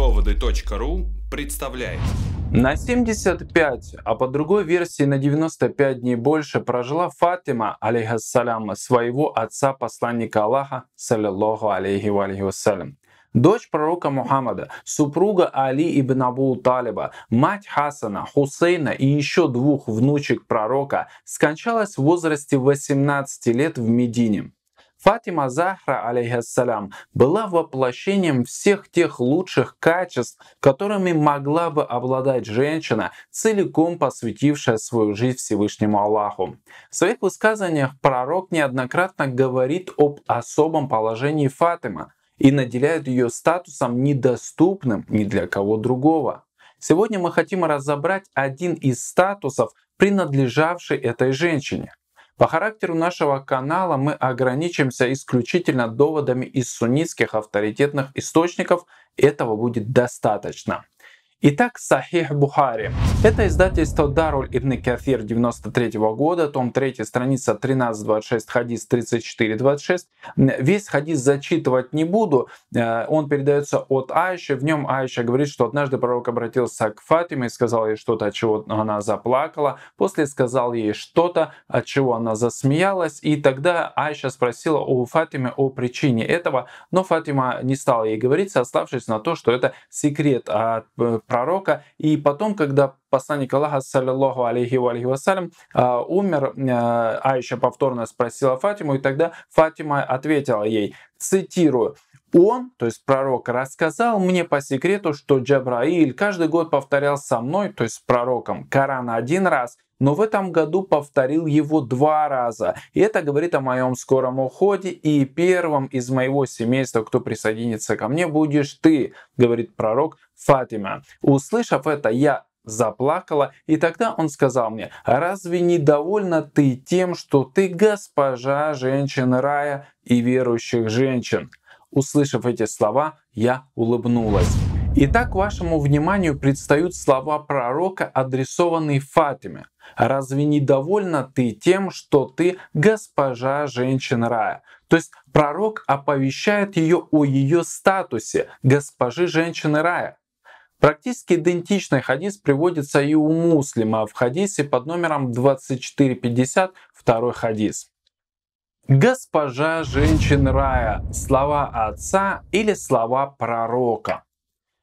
Доводы.ру представляет. На 75, а по другой версии на 95 дней больше прожила Фатима, алейхиссалям, своего отца, посланника Аллаха, саллиллаху алейхи вассалям дочь пророка Мухаммада, супруга Али ибн Абу Талиба, мать Хасана, Хусейна и еще двух внучек пророка, скончалась в возрасте 18 лет в Медине. Фатима Захра, алейхиссалям, была воплощением всех тех лучших качеств, которыми могла бы обладать женщина, целиком посвятившая свою жизнь Всевышнему Аллаху. В своих высказаниях пророк неоднократно говорит об особом положении Фатима и наделяет ее статусом недоступным ни для кого другого. Сегодня мы хотим разобрать один из статусов, принадлежавший этой женщине. По характеру нашего канала мы ограничимся исключительно доводами из суннитских авторитетных источников, этого будет достаточно. Итак, Сахих Бухари. Это издательство Даруль Ибн Кафир 93 года, том 3, страница 1326 хадис 3426. Весь хадис зачитывать не буду, э, он передается от Айши, в нем Айша говорит, что однажды пророк обратился к Фатиме и сказал ей что-то, от чего она заплакала, после сказал ей что-то, от чего она засмеялась, и тогда Айша спросила у Фатимы о причине этого, но Фатима не стала ей говорить, сославшись на то, что это секрет от э, пророка. И потом, когда посланник Аллаха, саллиллаху алейхи валихи вассалям, а, умер, а, Аиша повторно спросила Фатиму, и тогда Фатима ответила ей, цитирую, он, то есть пророк, рассказал мне по секрету, что Джабраиль каждый год повторял со мной, то есть с пророком, Коран один раз, но в этом году повторил его два раза. И это говорит о моем скором уходе, и первым из моего семейства, кто присоединится ко мне, будешь ты, говорит пророк Фатима. Услышав это, я заплакала, и тогда он сказал мне, «Разве недовольна ты тем, что ты госпожа женщин рая и верующих женщин?» Услышав эти слова, я улыбнулась. Итак, вашему вниманию предстают слова пророка, адресованные Фатиме. «Разве не довольна ты тем, что ты госпожа женщин рая?» То есть пророк оповещает ее о ее статусе госпожи женщины рая. Практически идентичный хадис приводится и у муслима в хадисе под номером 24.52 хадис. Госпожа женщин рая, слова отца или слова пророка.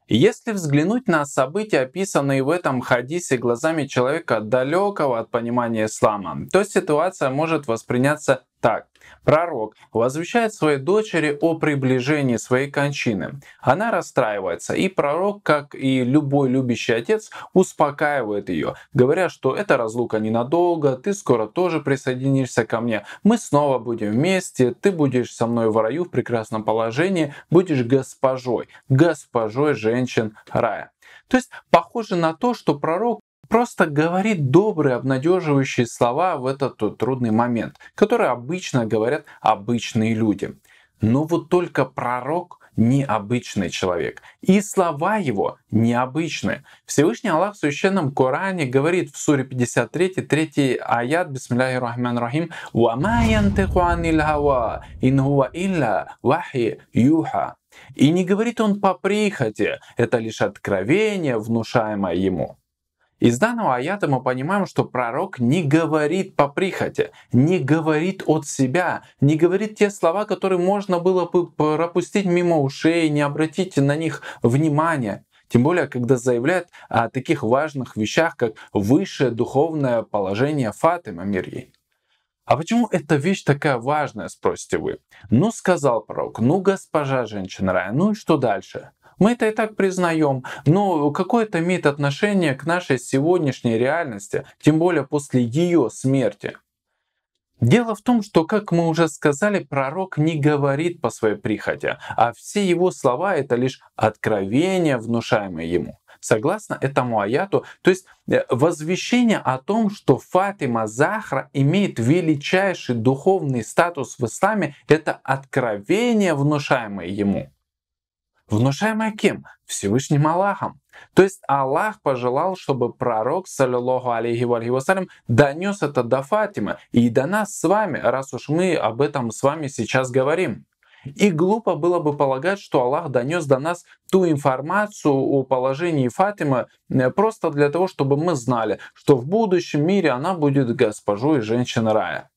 Если взглянуть на события, описанные в этом хадисе глазами человека далекого от понимания ислама, то ситуация может восприняться так. Пророк возвещает своей дочери о приближении своей кончины. Она расстраивается, и пророк, как и любой любящий отец, успокаивает ее, говоря, что эта разлука ненадолго, ты скоро тоже присоединишься ко мне, мы снова будем вместе, ты будешь со мной в раю в прекрасном положении, будешь госпожой, госпожой женщин рая. То есть похоже на то, что пророк просто говорит добрые, обнадеживающие слова в этот трудный момент, которые обычно говорят обычные люди. Но вот только пророк необычный человек. И слова его необычные. Всевышний Аллах в Священном Коране говорит в суре 53, 3 аят, бисмилляхи рахман рахим, «Вама янтиху анил хава, инхува илля вахи юха». И не говорит он по прихоти, это лишь откровение, внушаемое ему. Из данного аята мы понимаем, что пророк не говорит по прихоти, не говорит от себя, не говорит те слова, которые можно было бы пропустить мимо ушей, не обратить на них внимания. Тем более, когда заявляет о таких важных вещах, как высшее духовное положение Фатима, мир А почему эта вещь такая важная, спросите вы? Ну, сказал пророк, ну, госпожа женщина рая, ну и что дальше? Мы это и так признаем, но какое это имеет отношение к нашей сегодняшней реальности, тем более после ее смерти? Дело в том, что, как мы уже сказали, пророк не говорит по своей прихоти, а все его слова — это лишь откровения, внушаемые ему. Согласно этому аяту, то есть э, возвещение о том, что Фатима Захра имеет величайший духовный статус в исламе, это откровение, внушаемое ему внушаемая кем? Всевышним Аллахом. То есть Аллах пожелал, чтобы пророк, саллиллаху алейхи вассалям, донес это до Фатимы и до нас с вами, раз уж мы об этом с вами сейчас говорим. И глупо было бы полагать, что Аллах донес до нас ту информацию о положении Фатимы э, просто для того, чтобы мы знали, что в будущем мире она будет госпожой женщин рая.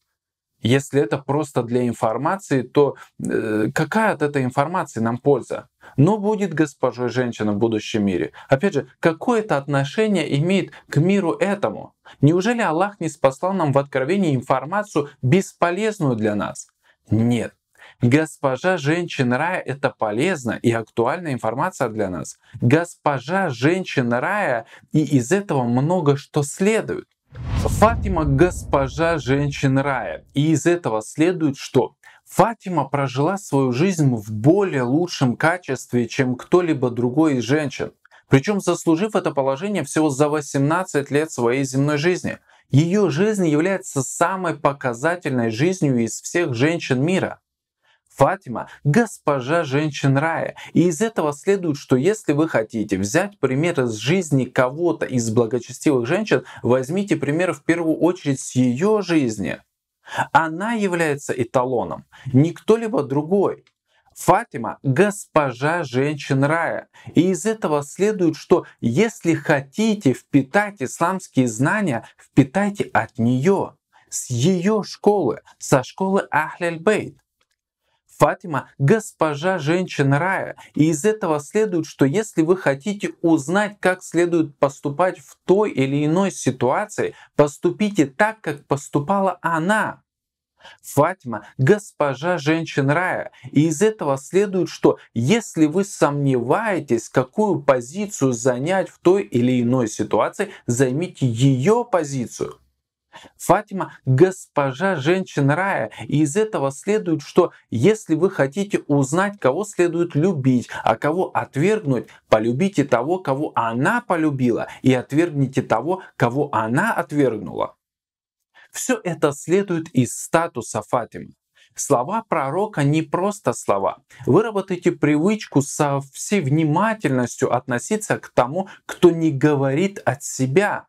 Если это просто для информации, то э, какая от этой информации нам польза? Но ну, будет госпожой женщина в будущем мире. Опять же, какое это отношение имеет к миру этому? Неужели Аллах не спасал нам в откровении информацию бесполезную для нас? Нет. Госпожа женщина рая – это полезно и актуальная информация для нас. Госпожа женщина рая, и из этого много что следует. Фатима – госпожа женщин рая. И из этого следует, что Фатима прожила свою жизнь в более лучшем качестве, чем кто-либо другой из женщин. Причем заслужив это положение всего за 18 лет своей земной жизни. Ее жизнь является самой показательной жизнью из всех женщин мира. Фатима – госпожа женщин рая. И из этого следует, что если вы хотите взять пример из жизни кого-то из благочестивых женщин, возьмите пример в первую очередь с ее жизни. Она является эталоном, не кто-либо другой. Фатима – госпожа женщин рая. И из этого следует, что если хотите впитать исламские знания, впитайте от нее, с ее школы, со школы Ахлель Бейт. Фатима – госпожа женщин рая. И из этого следует, что если вы хотите узнать, как следует поступать в той или иной ситуации, поступите так, как поступала она. Фатима – госпожа женщин рая. И из этого следует, что если вы сомневаетесь, какую позицию занять в той или иной ситуации, займите ее позицию – Фатима – госпожа женщин рая. И из этого следует, что если вы хотите узнать, кого следует любить, а кого отвергнуть, полюбите того, кого она полюбила, и отвергните того, кого она отвергнула. Все это следует из статуса Фатимы. Слова пророка не просто слова. Выработайте привычку со всей внимательностью относиться к тому, кто не говорит от себя,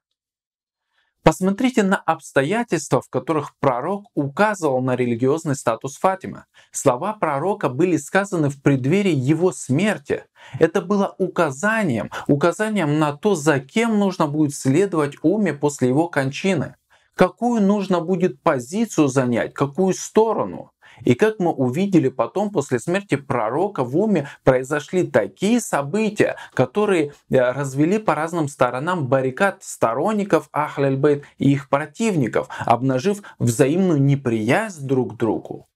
Посмотрите на обстоятельства, в которых пророк указывал на религиозный статус Фатимы. Слова пророка были сказаны в преддверии его смерти. Это было указанием, указанием на то, за кем нужно будет следовать уме после его кончины, какую нужно будет позицию занять, какую сторону. И как мы увидели потом, после смерти пророка в уме произошли такие события, которые э, развели по разным сторонам баррикад сторонников Ахляльбейт и их противников, обнажив взаимную неприязнь друг к другу.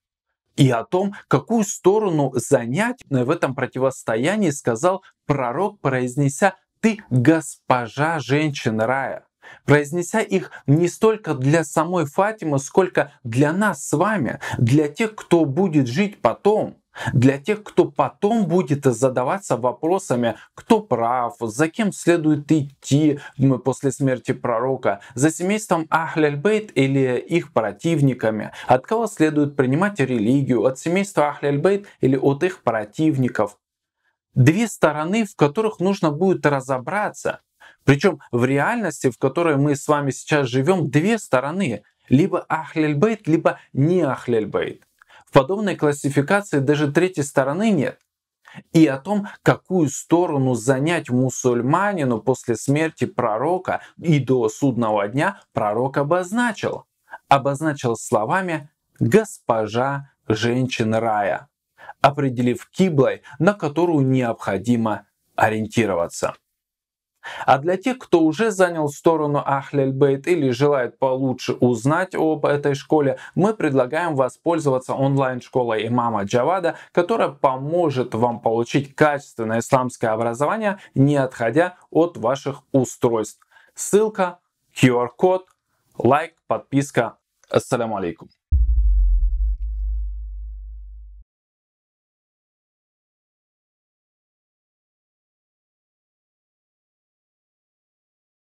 И о том, какую сторону занять э, в этом противостоянии, сказал пророк, произнеся «Ты госпожа женщин рая» произнеся их не столько для самой Фатимы, сколько для нас с вами, для тех, кто будет жить потом, для тех, кто потом будет задаваться вопросами, кто прав, за кем следует идти после смерти пророка, за семейством Ахляльбейт или их противниками, от кого следует принимать религию, от семейства Ахляльбейт или от их противников. Две стороны, в которых нужно будет разобраться, причем в реальности, в которой мы с вами сейчас живем, две стороны. Либо ахлельбейт, либо не ахлельбейт. В подобной классификации даже третьей стороны нет. И о том, какую сторону занять мусульманину после смерти пророка и до судного дня, пророк обозначил. Обозначил словами «госпожа женщин рая», определив киблой, на которую необходимо ориентироваться. А для тех, кто уже занял сторону Ахлельбейт или желает получше узнать об этой школе, мы предлагаем воспользоваться онлайн-школой имама Джавада, которая поможет вам получить качественное исламское образование, не отходя от ваших устройств. Ссылка, QR-код, лайк, подписка. Ассаламу алейкум.